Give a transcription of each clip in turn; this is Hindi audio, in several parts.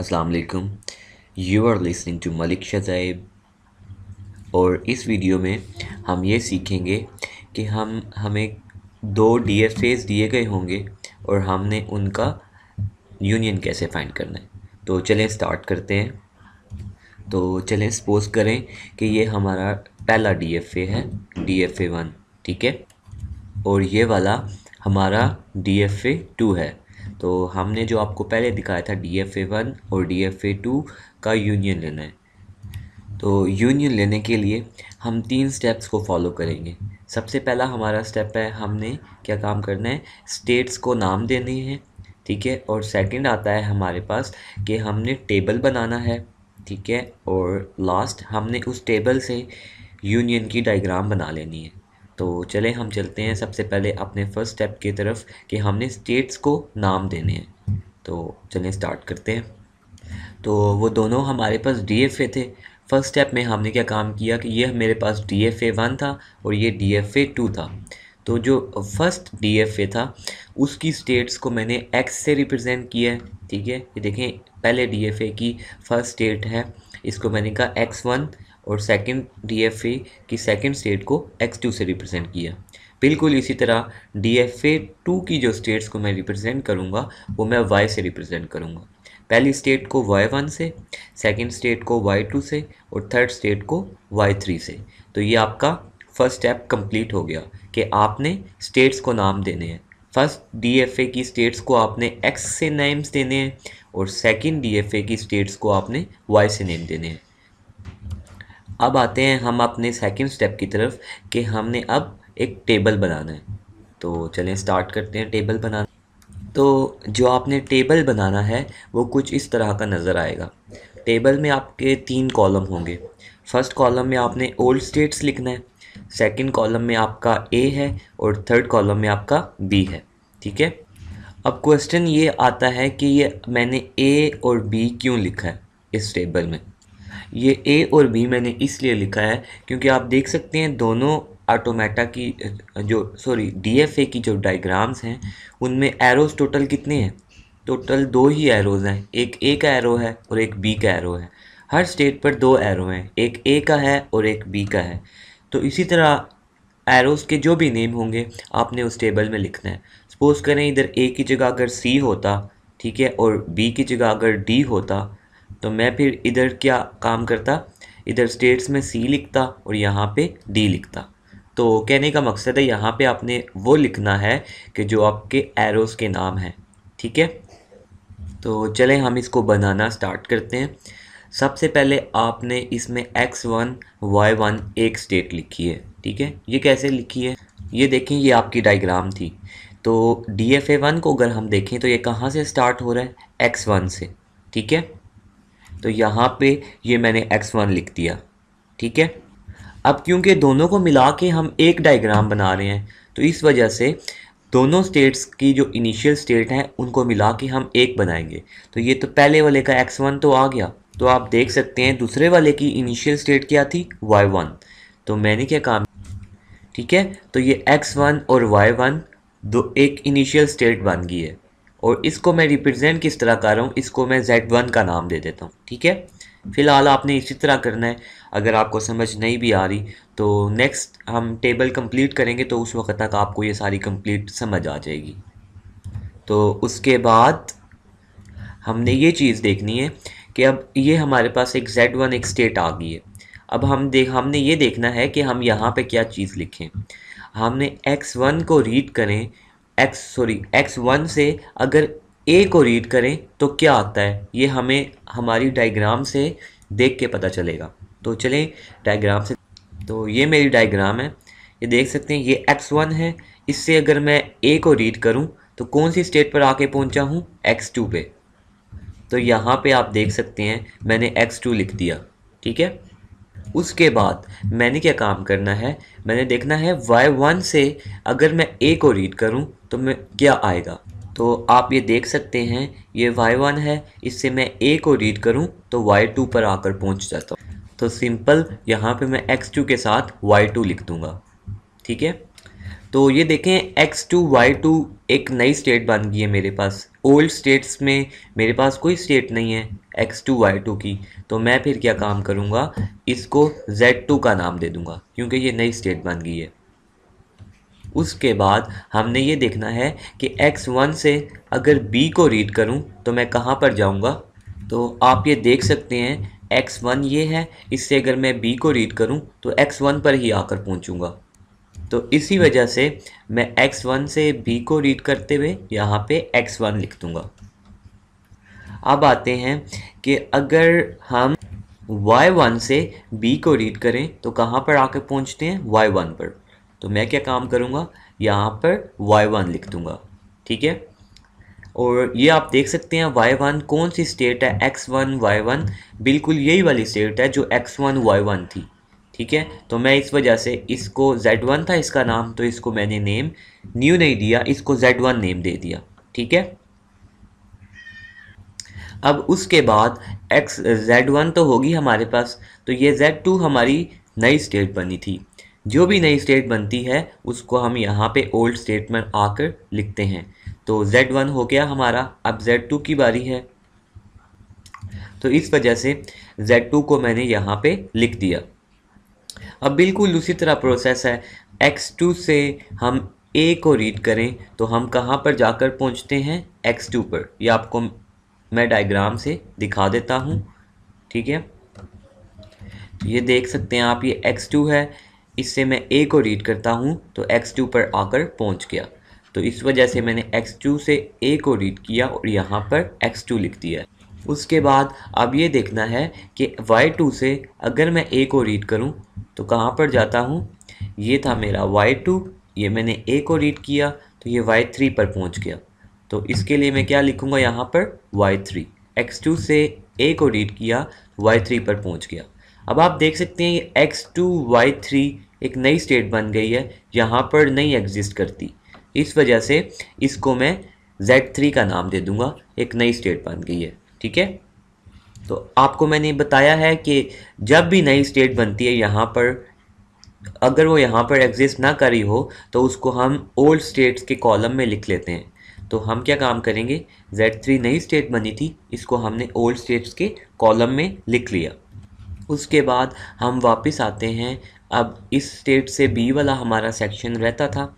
अस्सलाम वालेकुम you are listening to Malik Shahzaib और इस वीडियो में हम ये सीखेंगे कि हम हमें दो डी एफ एज़ दिए गए होंगे और हमने उनका यूनियन कैसे फाइंड करना है तो चलें स्टार्ट करते हैं तो चलें सपोज करें कि ये हमारा पहला डी एफ ए है डी एफ ए वन ठीक है और ये वाला हमारा डी एफ ए टू है तो हमने जो आपको पहले दिखाया था डी एफ ए वन और डी एफ ए टू का यूनियन लेना है तो यूनियन लेने के लिए हम तीन स्टेप्स को फॉलो करेंगे सबसे पहला हमारा स्टेप है हमने क्या काम करना है स्टेट्स को नाम देने हैं ठीक है और सेकंड आता है हमारे पास कि हमने टेबल बनाना है ठीक है और लास्ट हमने उस टेबल से यूनियन की डायग्राम बना लेनी है तो चले हम चलते हैं सबसे पहले अपने फर्स्ट स्टेप की तरफ कि हमने स्टेट्स को नाम देने हैं तो चलें स्टार्ट करते हैं तो वो दोनों हमारे पास डी एफ ए थे फर्स्ट स्टेप में हमने क्या काम किया कि ये मेरे पास डी एफ ए वन था और ये डी एफ ए टू था तो जो फर्स्ट डी एफ ए था उसकी स्टेट्स को मैंने एक्स से रिप्रेजेंट किया है ठीक है ये देखें पहले डी एफ ए की फ़र्स्ट स्टेट है इसको मैंने कहा एक्स वन और सेकंड डीएफए की सेकंड स्टेट को एक्स टू से रिप्रेजेंट किया बिल्कुल इसी तरह डी एफ ए टू की जो स्टेट्स को मैं रिप्रेजेंट करूँगा वो मैं वाई से रिप्रेजेंट करूँगा पहली स्टेट को वाई वन से सेकेंड स्टेट को वाई टू से और थर्ड स्टेट को वाई थ्री से तो ये आपका फर्स्ट स्टेप कम्प्लीट हो गया कि आपने स्टेट्स को नाम देने हैं फर्स्ट डीएफए की स्टेट्स को आपने एक्स से नेम्स देने हैं और सेकंड डीएफए की स्टेट्स को आपने वाई से नेम देने हैं अब आते हैं हम अपने सेकंड स्टेप की तरफ कि हमने अब एक टेबल बनाना है तो चलें स्टार्ट करते हैं टेबल बनाना तो जो आपने टेबल बनाना है वो कुछ इस तरह का नज़र आएगा टेबल में आपके तीन कॉलम होंगे फर्स्ट कॉलम में आपने ओल्ड स्टेट्स लिखना है सेकंड कॉलम में आपका ए है और थर्ड कॉलम में आपका बी है ठीक है अब क्वेश्चन ये आता है कि ये मैंने ए और बी क्यों लिखा है इस टेबल में ये ए और बी मैंने इसलिए लिखा है क्योंकि आप देख सकते हैं दोनों आटोमेटा की जो सॉरी डीएफए की जो डायग्राम्स हैं उनमें एरोज टोटल कितने हैं टोटल दो ही एरोज़ हैं एक ए का एरो है और एक बी का एरो है हर स्टेट पर दो एरो हैं एक ए का है और एक बी का है तो इसी तरह एरोज़ के जो भी नेम होंगे आपने उस टेबल में लिखना है सपोज़ करें इधर ए की जगह अगर सी होता ठीक है और बी की जगह अगर डी होता तो मैं फिर इधर क्या काम करता इधर स्टेट्स में सी लिखता और यहाँ पे डी लिखता तो कहने का मकसद है यहाँ पे आपने वो लिखना है कि जो आपके एरोज़ के नाम हैं ठीक है तो चलें हम इसको बनाना स्टार्ट करते हैं सबसे पहले आपने इसमें एक्स वन वाई वन एक स्टेट लिखी है ठीक है ये कैसे लिखी है ये देखें ये आपकी डायग्राम थी तो डी एफ ए वन को अगर हम देखें तो ये कहाँ से स्टार्ट हो रहा है एक्स वन से ठीक है तो यहाँ पे ये मैंने एक्स वन लिख दिया ठीक है अब क्योंकि दोनों को मिला के हम एक डायग्राम बना रहे हैं तो इस वजह से दोनों स्टेट्स की जो इनिशियल स्टेट हैं उनको मिला के हम एक बनाएंगे तो ये तो पहले वाले का एक्स वन तो आ गया तो आप देख सकते हैं दूसरे वाले की इनिशियल स्टेट क्या थी वाई वन तो मैंने क्या काम ठीक है तो ये एक्स वन और वाई वन दो एक इनिशियल स्टेट बन गई है और इसको मैं रिप्रेजेंट किस तरह कर रहा हूँ इसको मैं जेड वन का नाम दे देता हूँ ठीक है फ़िलहाल आपने इसी तरह करना है अगर आपको समझ नहीं भी आ रही तो नेक्स्ट हम टेबल कंप्लीट करेंगे तो उस वक्त तक आपको ये सारी कंप्लीट समझ आ जाएगी तो उसके बाद हमने ये चीज़ देखनी है कि अब ये हमारे पास एक जेड वन एक स्टेट आ गई है अब हम देख हमने ये देखना है कि हम यहाँ पे क्या चीज़ लिखें हमने एक्स वन को रीड करें एक्स सॉरी एक्स वन से अगर ए को रीड करें तो क्या आता है ये हमें हमारी डायग्राम से देख के पता चलेगा तो चलें डायग्राम से तो ये मेरी डायग्राम है ये देख सकते हैं ये एक्स वन है इससे अगर मैं ए को रीड करूं तो कौन सी स्टेट पर आके पहुंचा हूं एक्स टू पे तो यहाँ पे आप देख सकते हैं मैंने एक्स टू लिख दिया ठीक है उसके बाद मैंने क्या काम करना है मैंने देखना है वाई वन से अगर मैं ए को रीड करूं तो मैं क्या आएगा तो आप ये देख सकते हैं ये वाई वन है इससे मैं ए को रीड करूं तो वाई टू पर आकर पहुंच जाता हूँ तो सिंपल यहाँ पे मैं एक्स टू के साथ वाई टू लिख दूँगा ठीक है तो ये देखें एक्स टू वाई टू एक नई स्टेट बन गई है मेरे पास ओल्ड स्टेट्स में मेरे पास कोई स्टेट नहीं है एक्स टू वाई टू की तो मैं फिर क्या काम करूँगा इसको जेड टू का नाम दे दूँगा क्योंकि ये नई स्टेट बन गई है उसके बाद हमने ये देखना है कि एक्स वन से अगर बी को रीड करूँ तो मैं कहाँ पर जाऊँगा तो आप ये देख सकते हैं एक्स वन ये है इससे अगर मैं बी को रीड करूँ तो एक्स वन पर ही आकर पहुँचूँगा तो इसी वजह से मैं एक्स वन से बी को रीड करते हुए यहाँ पे एक्स वन लिख दूँगा अब आते हैं कि अगर हम वाई वन से बी को रीड करें तो कहाँ पर आके पहुँचते हैं वाई वन पर तो मैं क्या काम करूँगा यहाँ पर वाई वन लिख दूँगा ठीक है और ये आप देख सकते हैं वाई वन कौन सी स्टेट है एक्स वन वाई वन बिल्कुल यही वाली स्टेट है जो एक्स वन वाई वन थी ठीक है तो मैं इस वजह से इसको जेड वन था इसका नाम तो इसको मैंने नेम न्यू नहीं दिया इसको जेड वन नेम दे दिया ठीक है अब उसके बाद एक्स जेड वन तो होगी हमारे पास तो ये जेड टू हमारी नई स्टेट बनी थी जो भी नई स्टेट बनती है उसको हम यहाँ पे ओल्ड स्टेट में आकर लिखते हैं तो जेड वन हो गया हमारा अब जेड टू की बारी है तो इस वजह से जेड टू को मैंने यहाँ पे लिख दिया अब बिल्कुल उसी तरह प्रोसेस है एक्स टू से हम ए को रीड करें तो हम कहाँ पर जाकर पहुँचते हैं एक्स टू पर ये आपको मैं डायग्राम से दिखा देता हूँ ठीक है ये देख सकते हैं आप ये एक्स टू है इससे मैं ए को रीड करता हूँ तो एक्स टू पर आकर पहुँच गया तो इस वजह से मैंने एक्स टू से ए को रीड किया और यहाँ पर एक्स टू लिख दिया उसके बाद अब ये देखना है कि वाई टू से अगर मैं ए को रीड करूँ तो कहाँ पर जाता हूँ ये था मेरा वाई टू ये मैंने ए को रीड किया तो ये वाई थ्री पर पहुँच गया तो इसके लिए मैं क्या लिखूँगा यहाँ पर वाई थ्री एक्स टू से ए को रीड किया वाई तो थ्री पर पहुँच गया अब आप देख सकते हैं ये एक्स टू वाई थ्री एक नई स्टेट बन गई है यहाँ पर नहीं एग्जिस्ट करती इस वजह से इसको मैं Z3 का नाम दे दूंगा एक नई स्टेट बन गई है ठीक है तो आपको मैंने बताया है कि जब भी नई स्टेट बनती है यहाँ पर अगर वो यहाँ पर एग्जिस्ट ना करी हो तो उसको हम ओल्ड स्टेट्स के कॉलम में लिख लेते हैं तो हम क्या काम करेंगे जेड थ्री नई स्टेट बनी थी इसको हमने ओल्ड स्टेट्स के कॉलम में लिख लिया उसके बाद हम वापस आते हैं अब इस स्टेट से बी वाला हमारा सेक्शन रहता था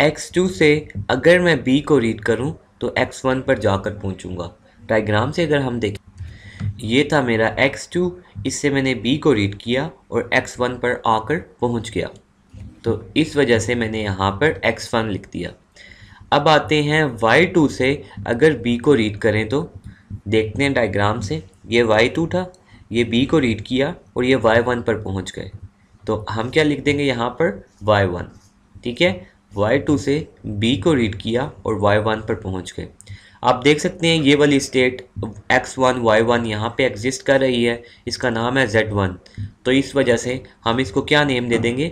एक्स टू से अगर मैं बी को रीड करूं तो एक्स वन पर जाकर पहुंचूंगा डायग्राम से अगर हम देखें ये था मेरा x2 इससे मैंने b को रीड किया और x1 पर आकर पहुंच गया तो इस वजह से मैंने यहाँ पर x1 लिख दिया अब आते हैं y2 से अगर b को रीड करें तो देखते हैं डायग्राम से ये y2 था ये b को रीड किया और ये y1 पर पहुँच गए तो हम क्या लिख देंगे यहाँ पर y1 ठीक है y2 से b को रीड किया और y1 पर पहुँच गए आप देख सकते हैं ये वाली state x1 y1 Y one यहाँ पर एग्जिस्ट कर रही है इसका नाम है z1 तो इस वजह से हम इसको क्या नेम दे देंगे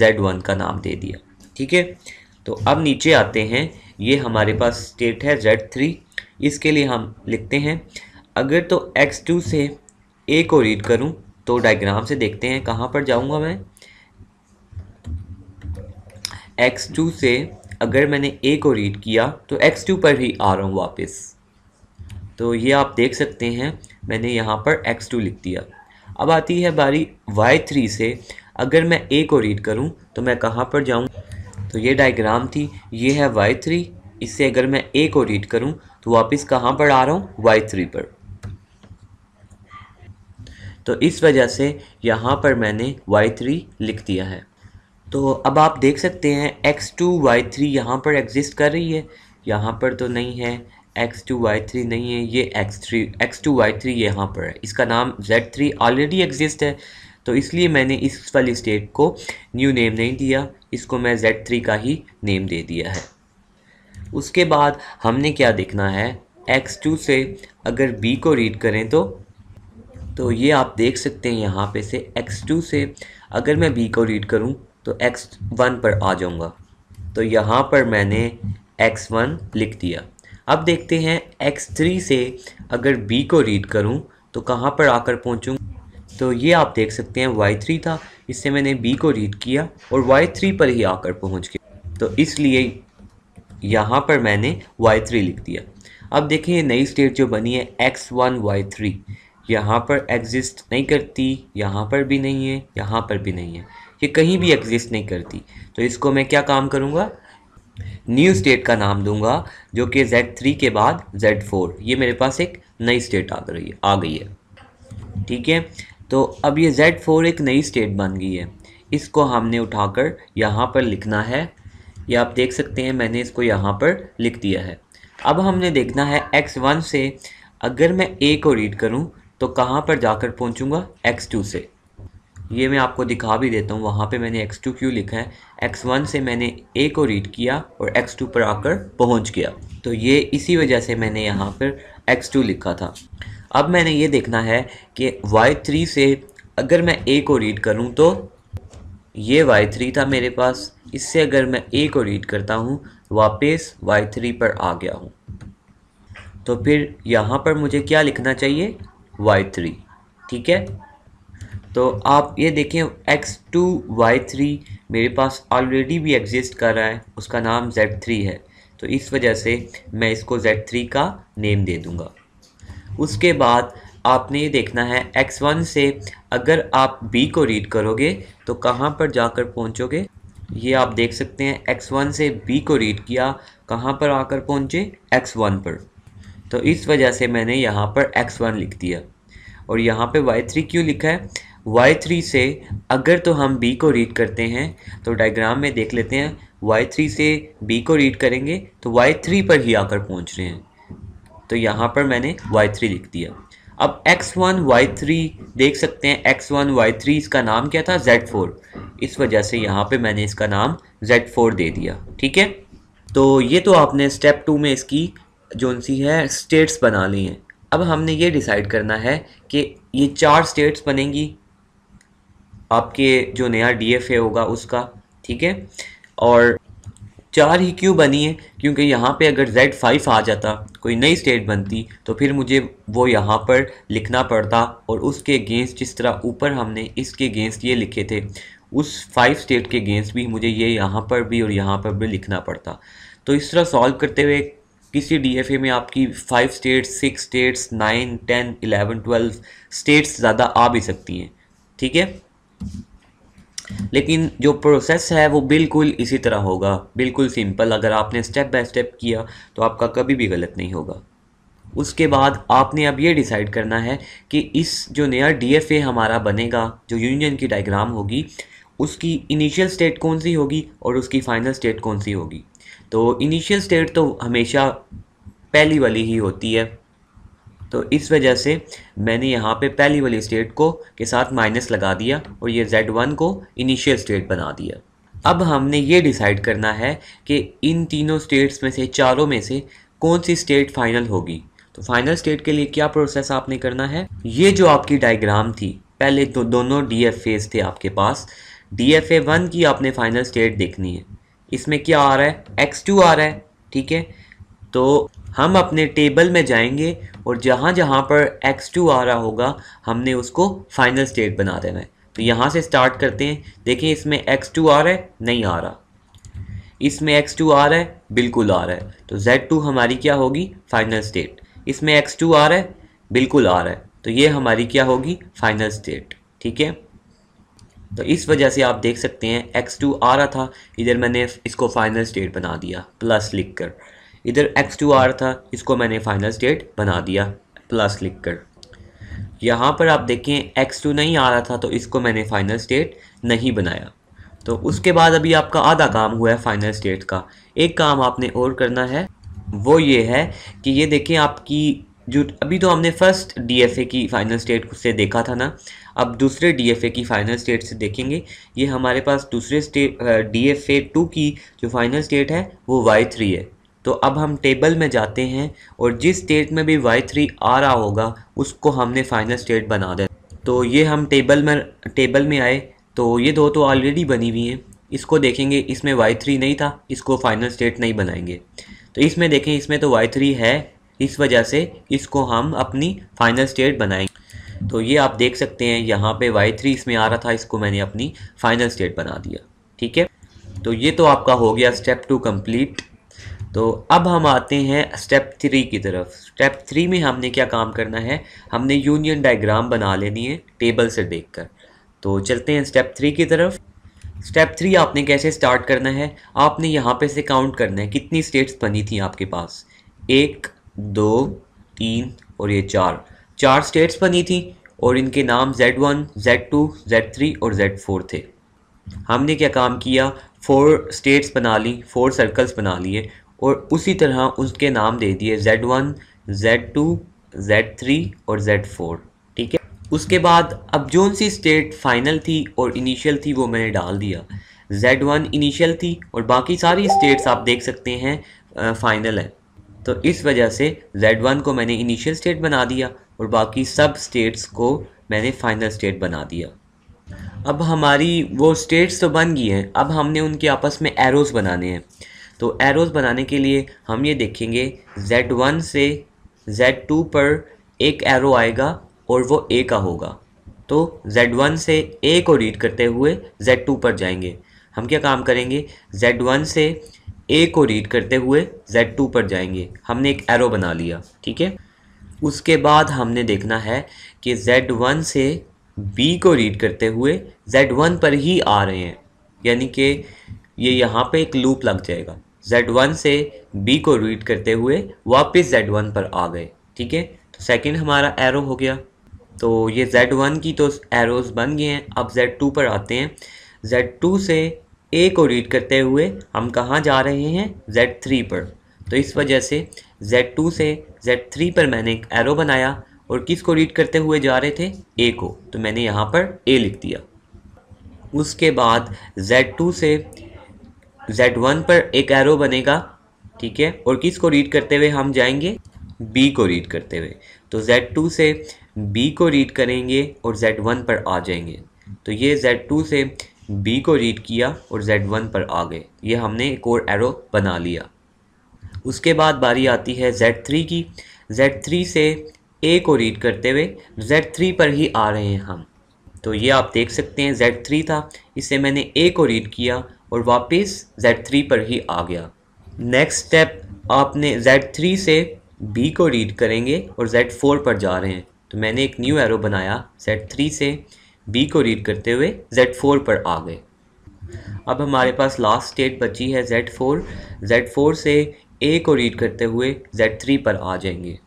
z1 का नाम दे दिया ठीक है तो अब नीचे आते हैं ये हमारे पास स्टेट है z3 इसके लिए हम लिखते हैं अगर तो x2 से a को रीड करूं तो डायग्राम से देखते हैं कहाँ पर जाऊंगा मैं x2 से अगर मैंने ए को रीड किया तो एक्स टू पर ही आ रहा हूँ वापस तो ये आप देख सकते हैं मैंने यहाँ पर एक्स टू लिख दिया अब आती है बारी वाई थ्री से अगर मैं ए को रीड करूँ तो मैं कहाँ पर जाऊँ तो ये डायग्राम थी ये है वाई थ्री इससे अगर मैं ए को रीड करूँ तो वापस कहाँ पर आ रहा हूँ वाई थ्री पर तो इस वजह से यहाँ पर मैंने वाई थ्री लिख दिया है तो अब आप देख सकते हैं एक्स टू वाई थ्री यहाँ पर एग्जिस्ट कर रही है यहाँ पर तो नहीं है एक्स टू वाई थ्री नहीं है ये X three X two Y three यहाँ पर है इसका नाम जेड थ्री ऑलरेडी एग्जिस्ट है तो इसलिए मैंने इस वाली स्टेट को न्यू नेम नहीं दिया इसको मैं जेड थ्री का ही नेम दे दिया है उसके बाद हमने क्या देखना है एक्स टू से अगर बी को रीड करें तो तो ये आप देख सकते हैं यहाँ पे से एक्स टू से अगर मैं बी को रीड करूँ तो एक्स वन पर आ जाऊँगा तो यहाँ पर मैंने एक्स वन लिख दिया अब देखते हैं एक्स थ्री से अगर बी को रीड करूँ तो कहाँ पर आकर पहुँचूँ तो ये आप देख सकते हैं वाई थ्री था इससे मैंने बी को रीड किया और वाई थ्री पर ही आकर पहुँच गया तो इसलिए यहाँ पर मैंने वाई थ्री लिख दिया अब देखें ये नई स्टेट जो बनी है एक्स वन वाई थ्री यहाँ पर एग्जिस्ट नहीं करती यहाँ पर भी नहीं है यहाँ पर भी नहीं है ये कहीं भी एग्जिस्ट नहीं करती तो इसको मैं क्या काम करूँगा न्यू स्टेट का नाम दूंगा जो कि Z3 के बाद Z4 ये मेरे पास एक नई स्टेट आ गई है आ गई है ठीक है तो अब ये Z4 एक नई स्टेट बन गई है इसको हमने उठाकर यहाँ पर लिखना है ये आप देख सकते हैं मैंने इसको यहाँ पर लिख दिया है अब हमने देखना है x1 से अगर मैं a को रीड करूँ तो कहाँ पर जाकर पहुँचूँगा टू से ये मैं आपको दिखा भी देता हूँ वहाँ पे मैंने x2 क्यों लिखा है x1 से मैंने a को रीड किया और x2 पर आकर पहुँच गया तो ये इसी वजह से मैंने यहाँ पर x2 लिखा था अब मैंने ये देखना है कि y3 से अगर मैं a को रीड करूँ तो ये y3 था मेरे पास इससे अगर मैं a को रीड करता हूँ वापस y3 पर आ गया हूँ तो फिर यहाँ पर मुझे क्या लिखना चाहिए y3 ठीक है तो आप ये देखें x2 y3 मेरे पास ऑलरेडी भी एग्जिस्ट कर रहा है उसका नाम z3 है तो इस वजह से मैं इसको z3 का नेम दे दूँगा उसके बाद आपने ये देखना है x1 से अगर आप b को रीड करोगे तो कहाँ पर जाकर पहुँचोगे ये आप देख सकते हैं x1 से b को रीड किया कहाँ पर आकर पहुँचे x1 पर तो इस वजह से मैंने यहाँ पर x1 लिख दिया और यहाँ पे y3 क्यों लिखा है y3 से अगर तो हम b को रीड करते हैं तो डायग्राम में देख लेते हैं y3 से b को रीड करेंगे तो y3 पर ही आकर पहुंच रहे हैं तो यहाँ पर मैंने y3 लिख दिया अब x1 y3 देख सकते हैं x1 y3 इसका नाम क्या था z4 इस वजह से यहाँ पे मैंने इसका नाम z4 दे दिया ठीक है तो ये तो आपने स्टेप टू में इसकी जो सी है स्टेट्स बना ली हैं अब हमने ये डिसाइड करना है कि ये चार स्टेट्स बनेंगी आपके जो नया डी एफ ए होगा उसका ठीक है और चार ही क्यों बनी है क्योंकि यहाँ पे अगर जेड फाइव आ जाता कोई नई स्टेट बनती तो फिर मुझे वो यहाँ पर लिखना पड़ता और उसके अगेंस्ट जिस तरह ऊपर हमने इसके अगेंस्ट ये लिखे थे उस फाइव स्टेट के अगेंस्ट भी मुझे ये यहाँ पर भी और यहाँ पर भी लिखना पड़ता तो इस तरह सॉल्व करते हुए किसी ए में आपकी five states six states nine ten eleven twelve states ज़्यादा आ भी सकती हैं ठीक है लेकिन जो प्रोसेस है वो बिल्कुल इसी तरह होगा बिल्कुल सिंपल अगर आपने स्टेप बाय स्टेप किया तो आपका कभी भी गलत नहीं होगा उसके बाद आपने अब ये डिसाइड करना है कि इस जो नया डीएफए हमारा बनेगा जो यूनियन की डायग्राम होगी उसकी इनिशियल स्टेट कौन सी होगी और उसकी फाइनल स्टेट कौन सी होगी तो इनिशियल स्टेट तो हमेशा पहली वाली ही होती है तो इस वजह से मैंने यहाँ पे पहली वाली स्टेट को के साथ माइनस लगा दिया और ये जेड वन को इनिशियल स्टेट बना दिया अब हमने ये डिसाइड करना है कि इन तीनों स्टेट्स में से चारों में से कौन सी स्टेट फाइनल होगी तो फाइनल स्टेट के लिए क्या प्रोसेस आपने करना है ये जो आपकी डायग्राम थी पहले तो दोनों डी एफ एज थे आपके पास डी एफ ए वन की आपने फाइनल स्टेट देखनी है इसमें क्या आ रहा है एक्स टू आ रहा है ठीक है तो हम अपने टेबल में जाएंगे और जहाँ जहाँ पर x2 आ रहा होगा हमने उसको फाइनल स्टेट बना देना है तो यहाँ से स्टार्ट करते हैं देखिए इसमें x2 आ रहा है नहीं आ रहा इसमें x2 आ रहा है बिल्कुल आ रहा है तो z2 हमारी क्या होगी फाइनल स्टेट इसमें x2 आ रहा है बिल्कुल आ रहा है तो ये हमारी क्या होगी फाइनल स्टेट ठीक है तो इस वजह से आप देख सकते हैं x2 आ रहा था इधर मैंने इसको फाइनल स्टेट बना दिया प्लस लिख कर इधर एक्स टू आर था इसको मैंने फाइनल स्टेट बना दिया प्लस लिख कर यहाँ पर आप देखें एक्स टू नहीं आ रहा था तो इसको मैंने फाइनल स्टेट नहीं बनाया तो उसके बाद अभी आपका आधा काम हुआ है फाइनल स्टेट का एक काम आपने और करना है वो ये है कि ये देखें आपकी जो अभी तो हमने फर्स्ट डीएफए की फाइनल स्टेट से देखा था ना अब दूसरे डीएफए की फाइनल स्टेट से देखेंगे ये हमारे पास दूसरे स्टेट ए टू की जो फाइनल स्टेट है वो वाई थ्री है तो अब हम टेबल में जाते हैं और जिस स्टेट में भी वाई थ्री आ रहा होगा उसको हमने फाइनल स्टेट बना दें तो ये हम टेबल में टेबल में आए तो ये दो तो ऑलरेडी बनी हुई हैं इसको देखेंगे इसमें वाई थ्री नहीं था इसको फाइनल स्टेट नहीं बनाएंगे तो इसमें देखें इसमें तो वाई थ्री है इस वजह से इसको हम अपनी फाइनल स्टेट बनाएंगे तो ये आप देख सकते हैं यहाँ पे थ्री इसमें आ रहा था इसको मैंने अपनी फाइनल स्टेट बना दिया ठीक है तो ये तो आपका हो गया स्टेप टू कम्प्लीट तो अब हम आते हैं स्टेप थ्री की तरफ स्टेप थ्री में हमने क्या काम करना है हमने यूनियन डायग्राम बना लेनी है टेबल से देखकर तो चलते हैं स्टेप थ्री की तरफ स्टेप थ्री आपने कैसे स्टार्ट करना है आपने यहाँ पे से काउंट करना है कितनी स्टेट्स बनी थी आपके पास एक दो तीन और ये चार चार स्टेट्स बनी थी और इनके नाम Z one Z two Z three और जेड फोर थे हमने क्या काम किया फोर स्टेट्स बना ली फोर सर्कल्स बना लिए और उसी तरह उसके नाम दे दिए Z one Z two Z three और जेड फोर ठीक है उसके बाद अब जोन सी स्टेट फाइनल थी और इनिशियल थी वो मैंने डाल दिया जेड वन इनिशियल थी और बाकी सारी स्टेट्स आप देख सकते हैं फाइनल है तो इस वजह से जेड वन को मैंने इनिशियल स्टेट बना दिया और बाकी सब स्टेट्स को मैंने फाइनल स्टेट बना दिया अब हमारी वो स्टेट्स तो बन गई हैं अब हमने उनके आपस में एरोज बनाने हैं तो एरोज़ बनाने के लिए हम ये देखेंगे जेड वन से जेड टू पर एक एरो आएगा और वो ए का होगा तो जेड वन से ए को रीड करते हुए जेड टू पर जाएंगे हम क्या काम करेंगे जेड वन से ए को रीड करते हुए जेड टू पर जाएंगे हमने एक एरो बना लिया ठीक है उसके बाद हमने देखना है कि जेड वन से बी को रीड करते हुए जेड वन पर ही आ रहे हैं यानी कि ये यहाँ पे एक लूप लग जाएगा Z1 से B को रीड करते हुए वापस Z1 पर आ गए ठीक है तो सेकेंड हमारा एरो हो गया तो ये Z1 की तो एरोज बन गए हैं अब Z2 पर आते हैं Z2 से ए को रीड करते हुए हम कहाँ जा रहे हैं Z3 पर तो इस वजह से Z2 से Z3 पर मैंने एक एरो बनाया और किस को रीड करते हुए जा रहे थे ए को तो मैंने यहाँ पर ए लिख दिया उसके बाद Z2 से जेड वन पर एक एरो बनेगा ठीक है और किस को रीड करते हुए हम जाएंगे बी को रीड करते हुए तो जेड टू से बी को रीड करेंगे और जेड वन पर आ जाएंगे तो ये जेड टू से बी को रीड किया और जेड वन पर आ गए ये हमने एक और एरो बना लिया उसके बाद बारी आती है जेड थ्री की जेड थ्री से ए को रीड करते हुए जेड थ्री पर ही आ रहे हैं हम तो ये आप देख सकते हैं जेड थ्री था इससे मैंने ए को रीड किया और वापस Z3 पर ही आ गया नेक्स्ट स्टेप आपने Z3 से B को रीड करेंगे और Z4 पर जा रहे हैं तो मैंने एक न्यू एरो बनाया Z3 से B को रीड करते हुए Z4 पर आ गए अब हमारे पास लास्ट स्टेट बची है Z4 Z4 से A को रीड करते हुए Z3 पर आ जाएंगे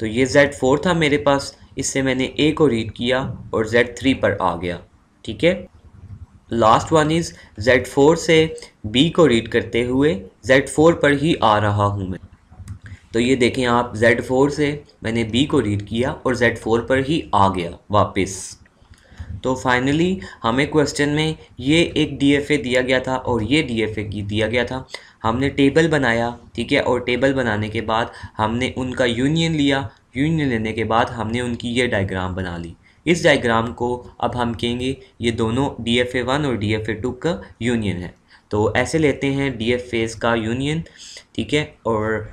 तो ये Z4 था मेरे पास इससे मैंने A को रीड किया और Z3 पर आ गया ठीक है लास्ट वन इज़ Z4 से B को रीड करते हुए Z4 पर ही आ रहा हूँ मैं तो ये देखें आप Z4 से मैंने B को रीड किया और Z4 पर ही आ गया वापस तो फाइनली हमें क्वेश्चन में ये एक DFA दिया गया था और ये DFA की दिया गया था हमने टेबल बनाया ठीक है और टेबल बनाने के बाद हमने उनका यूनियन लिया यूनियन लेने के बाद हमने उनकी ये डायग्राम बना ली इस डायग्राम को अब हम कहेंगे ये दोनों डी एफ ए वन और डी एफ ए टू का यूनियन है तो ऐसे लेते हैं डी एफ एज का यूनियन ठीक है और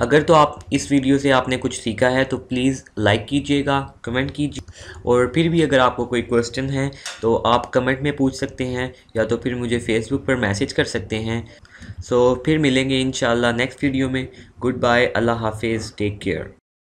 अगर तो आप इस वीडियो से आपने कुछ सीखा है तो प्लीज़ लाइक कीजिएगा कमेंट कीजिए और फिर भी अगर आपको कोई क्वेश्चन है तो आप कमेंट में पूछ सकते हैं या तो फिर मुझे फेसबुक पर मैसेज कर सकते हैं सो so, फिर मिलेंगे इन नेक्स्ट वीडियो में गुड बाय अल्लाह हाफिज़ टेक केयर